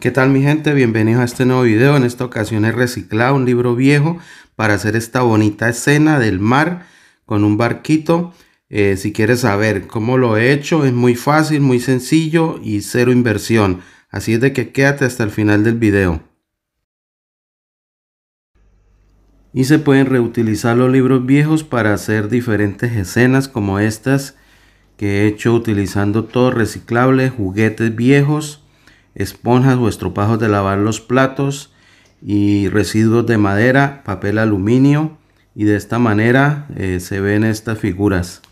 ¿Qué tal mi gente? Bienvenidos a este nuevo video. En esta ocasión he reciclado un libro viejo para hacer esta bonita escena del mar con un barquito. Eh, si quieres saber cómo lo he hecho, es muy fácil, muy sencillo y cero inversión. Así es de que quédate hasta el final del video. Y se pueden reutilizar los libros viejos para hacer diferentes escenas como estas que he hecho utilizando todo reciclable, juguetes viejos, esponjas o estropajos de lavar los platos y residuos de madera, papel aluminio y de esta manera eh, se ven estas figuras.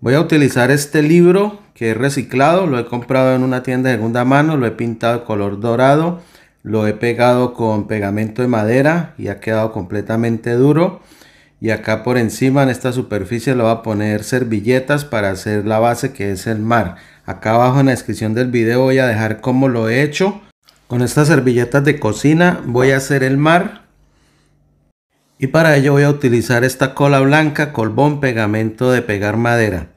Voy a utilizar este libro que he reciclado, lo he comprado en una tienda de segunda mano, lo he pintado de color dorado lo he pegado con pegamento de madera y ha quedado completamente duro. Y acá por encima en esta superficie lo voy a poner servilletas para hacer la base que es el mar. Acá abajo en la descripción del video voy a dejar cómo lo he hecho. Con estas servilletas de cocina voy a hacer el mar. Y para ello voy a utilizar esta cola blanca, colbón, pegamento de pegar madera.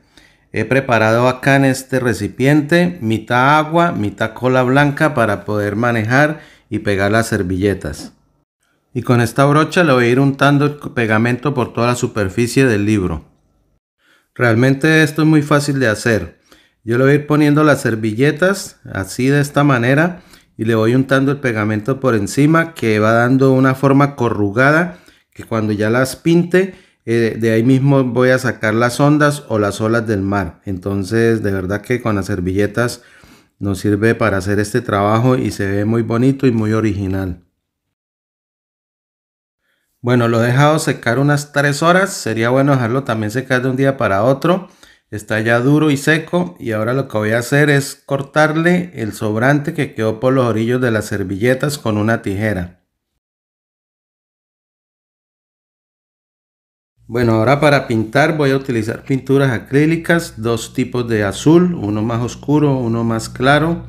He preparado acá en este recipiente mitad agua, mitad cola blanca para poder manejar y pegar las servilletas. Y con esta brocha le voy a ir untando el pegamento por toda la superficie del libro. Realmente esto es muy fácil de hacer. Yo le voy a ir poniendo las servilletas así de esta manera y le voy untando el pegamento por encima que va dando una forma corrugada que cuando ya las pinte eh, de ahí mismo voy a sacar las ondas o las olas del mar entonces de verdad que con las servilletas nos sirve para hacer este trabajo y se ve muy bonito y muy original. Bueno, lo he dejado secar unas 3 horas. Sería bueno dejarlo también secar de un día para otro. Está ya duro y seco. Y ahora lo que voy a hacer es cortarle el sobrante que quedó por los orillos de las servilletas con una tijera. Bueno, ahora para pintar voy a utilizar pinturas acrílicas, dos tipos de azul, uno más oscuro, uno más claro.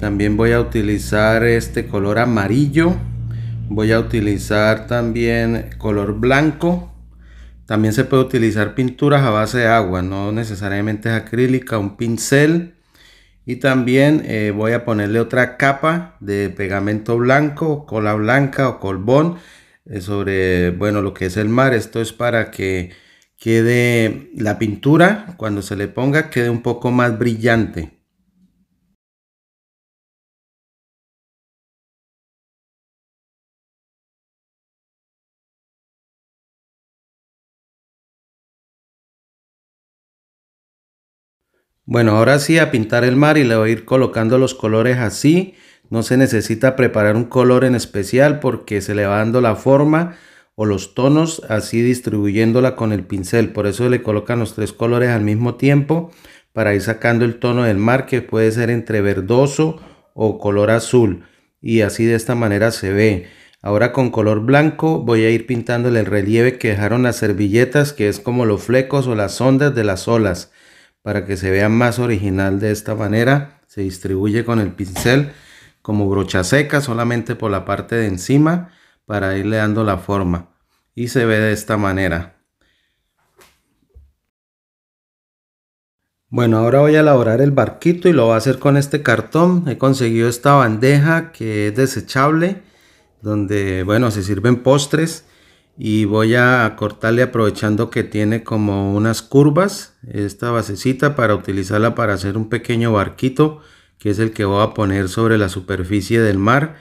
También voy a utilizar este color amarillo. Voy a utilizar también color blanco. También se puede utilizar pinturas a base de agua, no necesariamente es acrílica, un pincel. Y también eh, voy a ponerle otra capa de pegamento blanco, cola blanca o colbón sobre, bueno, lo que es el mar. Esto es para que quede la pintura, cuando se le ponga, quede un poco más brillante. Bueno, ahora sí a pintar el mar y le voy a ir colocando los colores así no se necesita preparar un color en especial porque se le va dando la forma o los tonos así distribuyéndola con el pincel. Por eso le colocan los tres colores al mismo tiempo para ir sacando el tono del mar que puede ser entre verdoso o color azul. Y así de esta manera se ve. Ahora con color blanco voy a ir pintándole el relieve que dejaron las servilletas que es como los flecos o las ondas de las olas para que se vea más original de esta manera. Se distribuye con el pincel como brocha seca solamente por la parte de encima para irle dando la forma y se ve de esta manera bueno ahora voy a elaborar el barquito y lo voy a hacer con este cartón he conseguido esta bandeja que es desechable donde bueno se sirven postres y voy a cortarle aprovechando que tiene como unas curvas esta basecita para utilizarla para hacer un pequeño barquito que es el que voy a poner sobre la superficie del mar.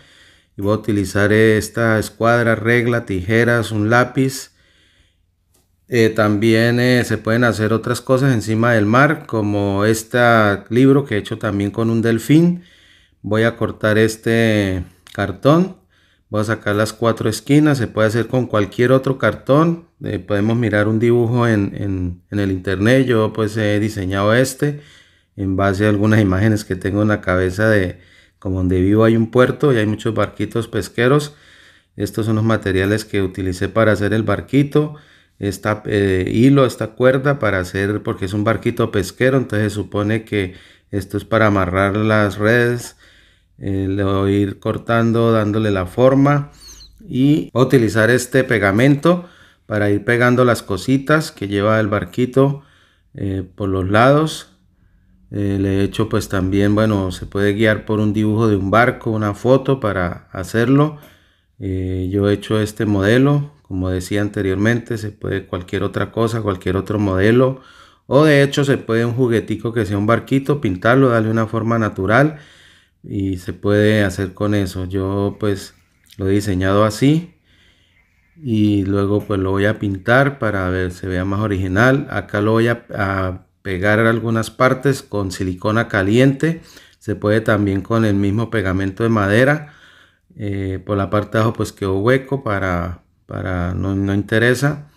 Y voy a utilizar esta escuadra, regla, tijeras, un lápiz. Eh, también eh, se pueden hacer otras cosas encima del mar, como este libro que he hecho también con un delfín. Voy a cortar este cartón. Voy a sacar las cuatro esquinas. Se puede hacer con cualquier otro cartón. Eh, podemos mirar un dibujo en, en, el internet. Yo pues he diseñado este en base a algunas imágenes que tengo en la cabeza de como donde vivo hay un puerto y hay muchos barquitos pesqueros. Estos son los materiales que utilicé para hacer el barquito. Esta eh, hilo, esta cuerda para hacer, porque es un barquito pesquero, entonces se supone que esto es para amarrar las redes. Eh, voy a ir cortando, dándole la forma y utilizar este pegamento para ir pegando las cositas que lleva el barquito eh, por los lados eh, le he hecho, pues también, bueno, se puede guiar por un dibujo de un barco, una foto para hacerlo. Eh, yo he hecho este modelo, como decía anteriormente, se puede cualquier otra cosa, cualquier otro modelo. O de hecho se puede un juguetico que sea un barquito, pintarlo, darle una forma natural y se puede hacer con eso. Yo pues lo he diseñado así y luego pues lo voy a pintar para ver se vea más original. Acá lo voy a, a pegar algunas partes con silicona caliente. Se puede también con el mismo pegamento de madera. Eh, por la parte de abajo pues quedó hueco para, para no, no interesa.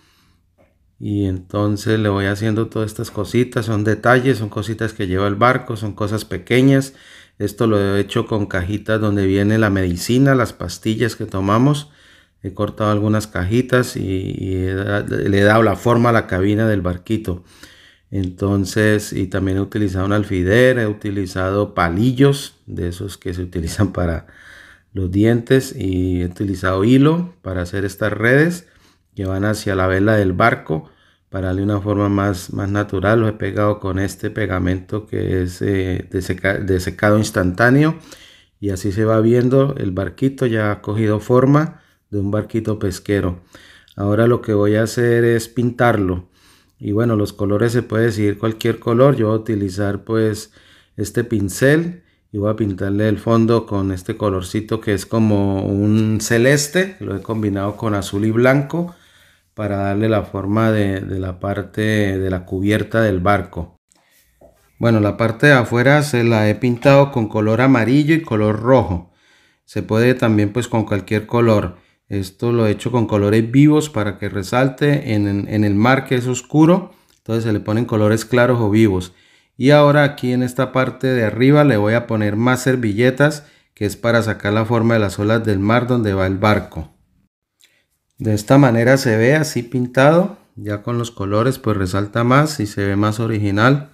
Y entonces le voy haciendo todas estas cositas. Son detalles, son cositas que lleva el barco, son cosas pequeñas. Esto lo he hecho con cajitas donde viene la medicina, las pastillas que tomamos. He cortado algunas cajitas y le he dado la forma a la cabina del barquito. Entonces, y también he utilizado un alfiler, he utilizado palillos, de esos que se utilizan para los dientes, y he utilizado hilo para hacer estas redes que van hacia la vela del barco para darle una forma más, natural. lo he pegado con este pegamento que es eh, de secado instantáneo y así se va viendo el barquito ya ha cogido forma de un barquito pesquero. Ahora lo que voy a hacer es pintarlo y bueno los colores se puede decidir cualquier color yo voy a utilizar pues este pincel y voy a pintarle el fondo con este colorcito que es como un celeste lo he combinado con azul y blanco para darle la forma de, de la parte de la cubierta del barco bueno la parte de afuera se la he pintado con color amarillo y color rojo se puede también pues con cualquier color esto lo he hecho con colores vivos para que resalte en, el mar que es oscuro. Entonces se le ponen colores claros o vivos. Y ahora aquí en esta parte de arriba le voy a poner más servilletas que es para sacar la forma de las olas del mar donde va el barco. De esta manera se ve así pintado. Ya con los colores pues resalta más y se ve más original.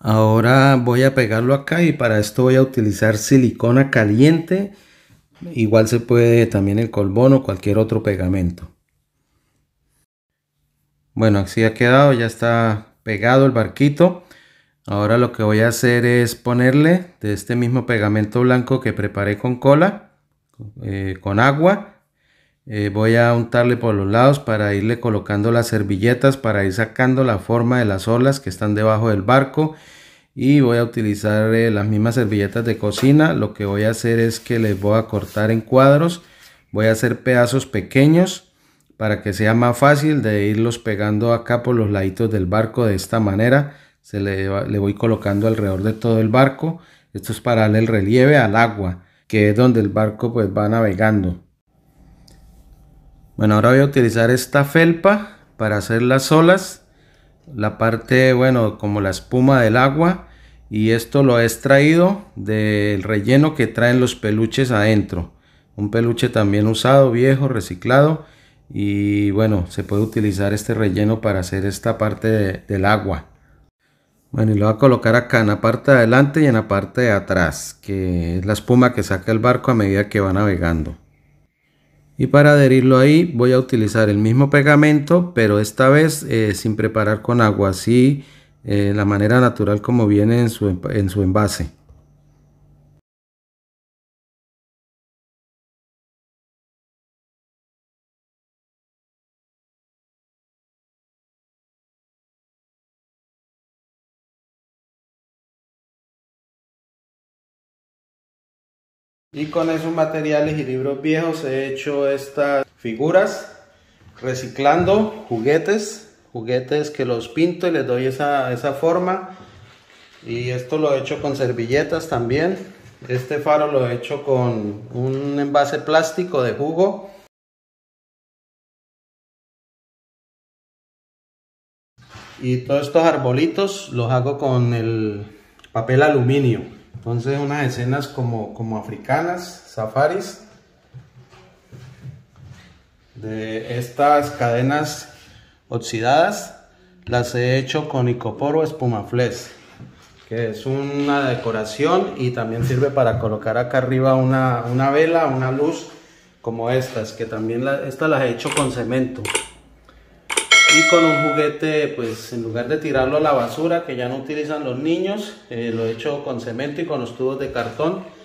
Ahora voy a pegarlo acá y para esto voy a utilizar silicona caliente Igual se puede también el colbón o cualquier otro pegamento. Bueno, así ha quedado, ya está pegado el barquito. Ahora lo que voy a hacer es ponerle de este mismo pegamento blanco que preparé con cola, eh, con agua. Eh, voy a untarle por los lados para irle colocando las servilletas para ir sacando la forma de las olas que están debajo del barco y voy a utilizar eh, las mismas servilletas de cocina lo que voy a hacer es que les voy a cortar en cuadros voy a hacer pedazos pequeños para que sea más fácil de irlos pegando acá por los laditos del barco de esta manera se le, voy colocando alrededor de todo el barco esto es para darle el relieve al agua que es donde el barco pues va navegando bueno ahora voy a utilizar esta felpa para hacer las olas la parte, bueno, como la espuma del agua. Y esto lo he extraído del relleno que traen los peluches adentro. Un peluche también usado, viejo, reciclado. Y bueno, se puede utilizar este relleno para hacer esta parte del agua. Bueno, y lo voy a colocar acá en la parte adelante y en la parte de atrás, que es la espuma que saca el barco a medida que va navegando. Y para adherirlo ahí voy a utilizar el mismo pegamento, pero esta vez eh, sin preparar con agua, así de eh, la manera natural como viene en su envase. y con esos materiales y libros viejos he hecho estas figuras reciclando juguetes juguetes que los pinto y les doy esa, esa forma y esto lo he hecho con servilletas también este faro lo he hecho con un envase plástico de jugo y todos estos arbolitos los hago con el papel aluminio entonces unas escenas como, como africanas, safaris, de estas cadenas oxidadas, las he hecho con espuma espumafles que es una decoración y también sirve para colocar acá arriba una, vela, una luz como estas, que también la, estas las he hecho con cemento y con un juguete pues en lugar de tirarlo a la basura que ya no utilizan los niños eh, lo he hecho con cemento y con los tubos de cartón